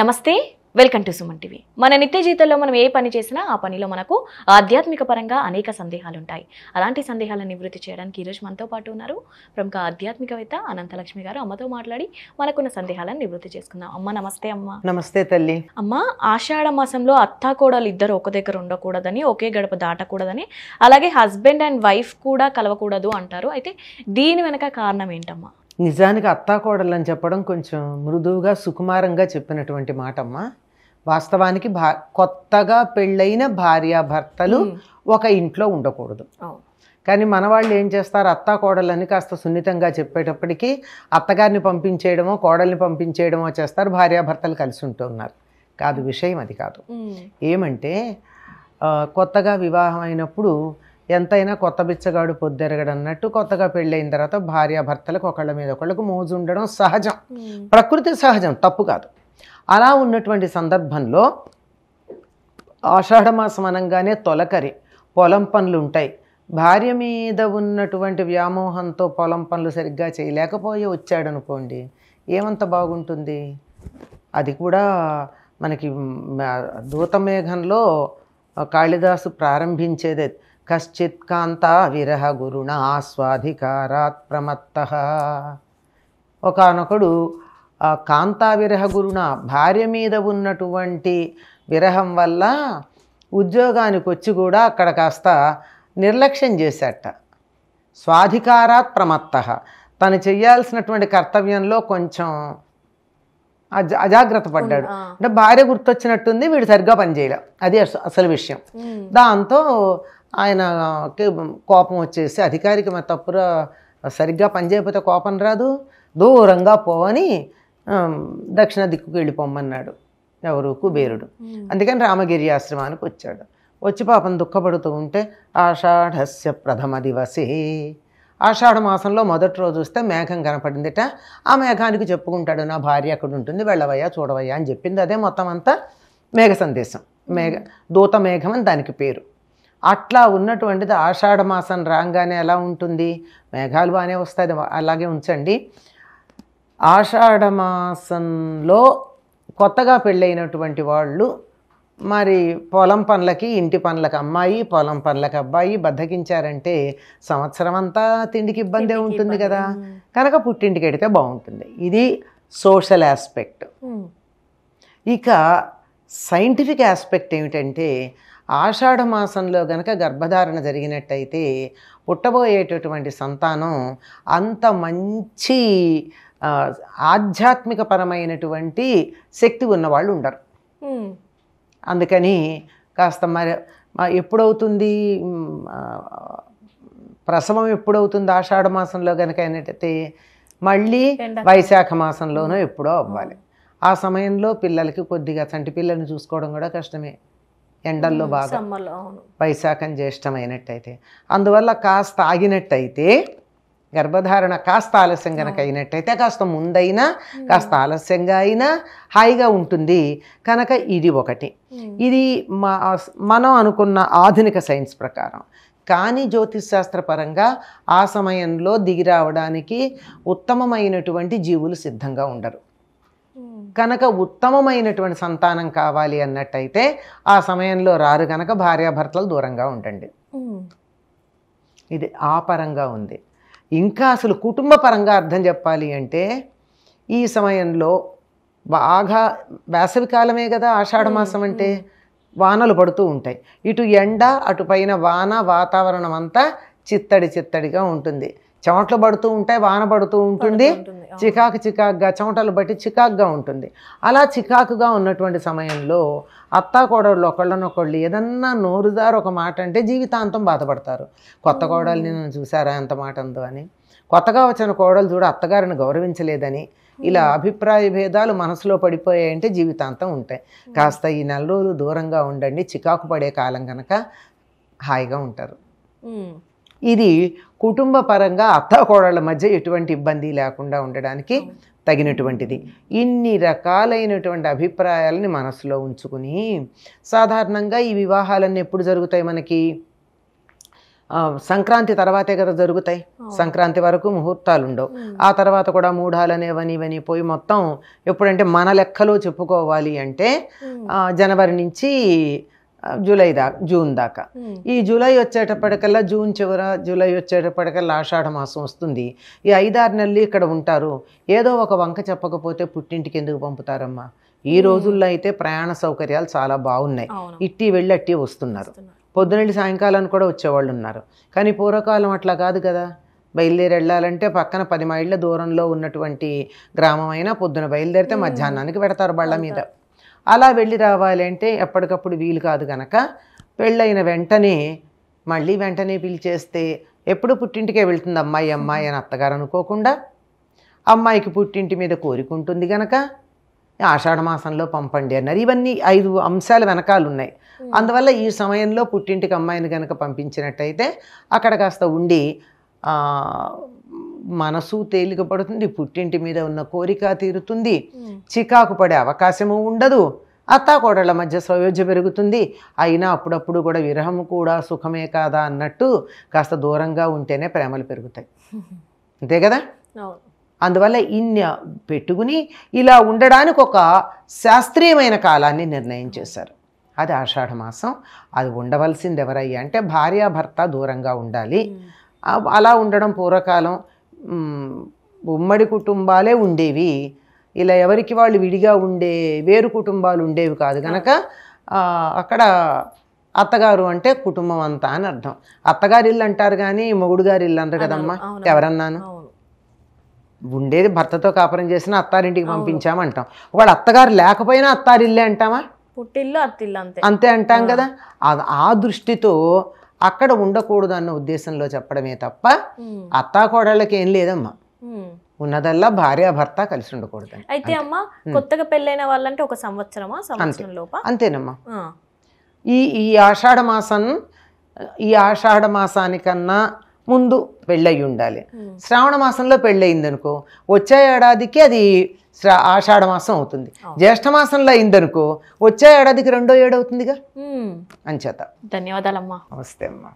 నమస్తే welcome to Suman TV మన నిత్య జీవితంలో మనం ఏ పని చేసినా ఆ పనిలో మనకు ఆధ్యాత్మిక పరంగా అనేక సందేహాలు ఉంటాయి అలాంటి సందేహాలను నివృత్తి చేయడానికి ఈరోజు మనతో పాటు ఉన్నారు ప్రముఖ ఆధ్యాత్మికవేత్త అనంతలక్ష్మి గారు అమ్మతో మాట్లాడి మనకున్న సందేహాలను నివృత్తి చేసుకుందాం అమ్మ నమస్తే అమ్మ నమస్తే తల్లి అమ్మ ఆషాఢ మాసంలో అత్త కోడలు ఇద్దరు ఒక దగ్గర ఉండకూడదని ఒకే గడప దాటకూడదని అలాగే హస్బెండ్ అండ్ వైఫ్ కూడా కలవకూడదు అంటారు అయితే దీని వెనక కారణం ఏంటమ్మా నిజానికి అత్తాకోడలు అని చెప్పడం కొంచెం మృదువుగా సుకుమారంగా చెప్పినటువంటి మాట అమ్మ వాస్తవానికి భా కొత్తగా పెళ్ళైన భార్యాభర్తలు ఒక ఇంట్లో ఉండకూడదు కానీ మనవాళ్ళు ఏం చేస్తారు అత్తా కోడలని కాస్త సున్నితంగా చెప్పేటప్పటికీ అత్తగారిని పంపించేయడమో కోడల్ని పంపించేయడమో చేస్తారు భార్యాభర్తలు కలిసి ఉంటున్నారు కాదు విషయం అది కాదు ఏమంటే కొత్తగా వివాహం అయినప్పుడు ఎంతైనా కొత్త బిచ్చగాడు పొద్దెరగడు అన్నట్టు కొత్తగా పెళ్ళైన తర్వాత భార్యాభర్తలకు ఒకళ్ళ మీద ఒకళ్ళకు మోజు ఉండడం సహజం ప్రకృతి సహజం తప్పు కాదు అలా ఉన్నటువంటి సందర్భంలో ఆషాఢమాసం అనంగానే తొలకరి పొలం పనులు ఉంటాయి భార్య మీద ఉన్నటువంటి వ్యామోహంతో పొలం పనులు సరిగ్గా చేయలేకపోయి వచ్చాడనుకోండి ఏమంత బాగుంటుంది అది కూడా మనకి దూతమేఘంలో కాళిదాసు ప్రారంభించేదే కశ్చిత్ విరహ గురుణ స్వాధికారాత్ ప్రమత్త ఒకనొకడు కాంతావిరహ గురుణ భార్య మీద ఉన్నటువంటి విరహం వల్ల ఉద్యోగానికి వచ్చి కూడా అక్కడ కాస్త నిర్లక్ష్యం చేశాట స్వాధికారాత్ ప్రమత్త తను చేయాల్సినటువంటి కర్తవ్యంలో కొంచెం అజాగ్రత్త పడ్డాడు అంటే భార్య గుర్తొచ్చినట్టుంది వీడు సరిగ్గా పనిచేయలే అది అసలు విషయం దాంతో ఆయనకి కోపం వచ్చేసి అధికారికి మా తప్పురా సరిగ్గా పనిచేయకపోతే కోపం రాదు దూరంగా పోవని దక్షిణ దిక్కుకు వెళ్ళిపోమ్మన్నాడు ఎవరు కుబేరుడు అందుకని రామగిరి ఆశ్రమానికి వచ్చాడు వచ్చి పాపం దుఃఖపడుతూ ఉంటే ఆషాఢస్య ప్రథమ దివసే ఆషాఢ మాసంలో మొదటి రోజు వస్తే మేఘం కనపడిందిట ఆ మేఘానికి చెప్పుకుంటాడు నా భార్య అక్కడ ఉంటుంది వెళ్ళవయ్యా చూడవయ్యా అని చెప్పింది అదే మొత్తం అంతా మేఘ సందేశం మేఘ దూత మేఘం అని దానికి పేరు అట్లా ఉన్నటువంటిది ఆషాఢ మాసం రాగానే ఎలా ఉంటుంది మేఘాలు బాగానే వస్తాయి అలాగే ఉంచండి ఆషాఢ మాసంలో కొత్తగా పెళ్ళైనటువంటి వాళ్ళు మరి పొలం పనులకి ఇంటి పనులకు అమ్మాయి పొలం పనులకు అబ్బాయి బద్దకించారంటే సంవత్సరం అంతా తిండికి ఇబ్బందే ఉంటుంది కదా కనుక పుట్టింటికి వెడితే బాగుంటుంది ఇది సోషల్ ఆస్పెక్ట్ ఇక సైంటిఫిక్ ఆస్పెక్ట్ ఏమిటంటే ఆషాఢమాసంలో గనక గర్భధారణ జరిగినట్టయితే పుట్టబోయేటటువంటి సంతానం అంత మంచి ఆధ్యాత్మిక పరమైనటువంటి శక్తి ఉన్నవాళ్ళు ఉండరు అందుకని కాస్త మరి ఎప్పుడవుతుంది ప్రసవం ఎప్పుడవుతుంది ఆషాఢ మాసంలో కనుక అయినట్టయితే మళ్ళీ వైశాఖ మాసంలోనూ ఎప్పుడో అవ్వాలి ఆ సమయంలో పిల్లలకి కొద్దిగా చంటి పిల్లల్ని చూసుకోవడం కూడా కష్టమే ఎండల్లో బాగా వైశాఖం జ్యేష్టం అయినట్టయితే అందువల్ల కాస్త ఆగినట్టయితే గర్భధారణ కాస్త ఆలస్యం కనుక అయినట్టయితే కాస్త ముందైనా కాస్త ఆలస్యంగా అయినా హాయిగా ఉంటుంది కనుక ఇది ఒకటి ఇది మా మనం అనుకున్న ఆధునిక సైన్స్ ప్రకారం కానీ శాస్త్రపరంగా ఆ సమయంలో దిగి రావడానికి ఉత్తమమైనటువంటి జీవులు సిద్ధంగా ఉండరు కనుక ఉత్తమమైనటువంటి సంతానం కావాలి అన్నట్టయితే ఆ సమయంలో రారు కనుక భార్యాభర్తలు దూరంగా ఉండండి ఇది ఆ పరంగా ఉంది ఇంకా అసలు కుటుంబ పరంగా అర్థం చెప్పాలి అంటే ఈ సమయంలో బాగా వేసవి కాలమే కదా ఆషాఢ మాసం అంటే వానలు పడుతూ ఉంటాయి ఇటు ఎండ అటు పైన వాన వాతావరణం అంతా చిత్తడి చిత్తడిగా ఉంటుంది చెమట్లు పడుతూ ఉంటాయి వాన పడుతూ ఉంటుంది చికాకు చికాకుగా చెమటలు బట్టి చికాకుగా ఉంటుంది అలా చికాకుగా ఉన్నటువంటి సమయంలో అత్తా కోడళ్ళు ఒకళ్ళనొకళ్ళు ఏదన్నా నోరుదారు ఒక మాట అంటే జీవితాంతం బాధపడతారు కొత్త కోడల్ని చూసారా ఎంత మాట ఉందో అని కొత్తగా వచ్చిన కోడలు చూడ అత్తగారిని గౌరవించలేదని ఇలా అభిప్రాయ భేదాలు మనసులో పడిపోయాయంటే జీవితాంతం ఉంటాయి కాస్త ఈ నెల రోజులు దూరంగా ఉండండి చికాకు పడే కాలం కనుక హాయిగా ఉంటారు ఇది కుటుంబ పరంగా అత్తాకోడళ్ళ మధ్య ఎటువంటి ఇబ్బంది లేకుండా ఉండడానికి తగినటువంటిది ఇన్ని రకాలైనటువంటి అభిప్రాయాలని మనసులో ఉంచుకుని సాధారణంగా ఈ వివాహాలన్నీ ఎప్పుడు జరుగుతాయి మనకి సంక్రాంతి తర్వాతే కదా జరుగుతాయి సంక్రాంతి వరకు ముహూర్తాలు ఉండవు ఆ తర్వాత కూడా మూఢాలనేవని ఇవని పోయి మొత్తం ఎప్పుడంటే మన లెక్కలో చెప్పుకోవాలి అంటే జనవరి నుంచి జూలై దాకా జూన్ దాకా ఈ జూలై వచ్చేటప్పటికల్లా జూన్ చివర జూలై వచ్చేటప్పటికల్లా ఆషాఢ మాసం వస్తుంది ఈ ఐదారు నెలలు ఇక్కడ ఉంటారు ఏదో ఒక వంక చెప్పకపోతే పుట్టింటికి ఎందుకు పంపుతారమ్మా ఈ రోజుల్లో అయితే ప్రయాణ సౌకర్యాలు చాలా బాగున్నాయి ఇట్టి వెళ్ళి అట్టి వస్తున్నారు పొద్దునెళ్ళి సాయంకాలానికి కూడా వచ్చేవాళ్ళు ఉన్నారు కానీ పూర్వకాలం అట్లా కాదు కదా బయలుదేరి వెళ్ళాలంటే పక్కన పది మైళ్ళ దూరంలో ఉన్నటువంటి గ్రామం అయినా పొద్దున బయలుదేరితే మధ్యాహ్నానికి పెడతారు బళ్ళ మీద అలా వెళ్ళి రావాలంటే ఎప్పటికప్పుడు వీలు కాదు కనుక పెళ్ళైన వెంటనే మళ్ళీ వెంటనే పిలిచేస్తే ఎప్పుడు పుట్టింటికే వెళ్తుంది అమ్మాయి అమ్మాయి అని అత్తగారు అనుకోకుండా అమ్మాయికి పుట్టింటి మీద కోరికుంటుంది కనుక ఆషాఢ మాసంలో పంపండి అన్నారు ఇవన్నీ ఐదు అంశాల వెనకాలు ఉన్నాయి అందువల్ల ఈ సమయంలో పుట్టింటికి అమ్మాయిని కనుక పంపించినట్టయితే అక్కడ కాస్త ఉండి మనసు తేలిక పడుతుంది పుట్టింటి మీద ఉన్న కోరిక తీరుతుంది చికాకు పడే అవకాశము ఉండదు అత్తాకోడళ్ల మధ్య సౌయోధ్య పెరుగుతుంది అయినా అప్పుడప్పుడు కూడా విరహం కూడా సుఖమే కాదా అన్నట్టు కాస్త దూరంగా ఉంటేనే ప్రేమలు పెరుగుతాయి అంతే కదా అందువల్ల ఇన్ని పెట్టుకుని ఇలా ఉండడానికి ఒక శాస్త్రీయమైన కాలాన్ని నిర్ణయం చేశారు అది ఆషాఢ మాసం అది ఉండవలసింది ఎవరయ్యా అంటే భార్యాభర్త దూరంగా ఉండాలి అలా ఉండడం పూర్వకాలం ఉమ్మడి కుటుంబాలే ఉండేవి ఇలా ఎవరికి వాళ్ళు విడిగా ఉండే వేరు కుటుంబాలు ఉండేవి కాదు కనుక అక్కడ అత్తగారు అంటే కుటుంబం అంతా అని అర్థం అత్తగారి ఇల్లు అంటారు కానీ మొగుడు గారి ఇల్లు అంటారు కదమ్మా ఎవరన్నాను ఉండేది భర్తతో కాపురం చేసిన అత్తారింటికి పంపించామంటాం ఒకవేళ అత్తగారు లేకపోయినా అత్తారిల్లే అంటామా పుట్టిల్లు అత్తిల్లు అంతే అంతే అంటాం కదా ఆ దృష్టితో అక్కడ ఉండకూడదు అన్న ఉద్దేశంలో చెప్పడమే తప్ప అత్తాకోడళ్ళకి ఏం లేదమ్మా ఉన్నదల్లా భార్య భర్త కలిసి ఉండకూడదు అయితే అమ్మా కొత్తగా పెళ్ళైన వాళ్ళంటే ఒక సంవత్సరమా సంవత్సరం లోప అంతేనమ్మా ఈ ఈ ఆషాఢ మాసం ఈ ఆషాఢ మాసానికన్నా ముందు పెళ్ళయి ఉండాలి శ్రావణ మాసంలో పెళ్ళయిందనుకో వచ్చే ఏడాదికి అది శ్రా ఆషాఢ మాసం అవుతుంది జ్యేష్ఠ మాసంలో అయిందనుకో వచ్చే ఏడాదికి రెండో ఏడు అవుతుందిగా అంచేత ధన్యవాదాలమ్మా నమస్తే అమ్మా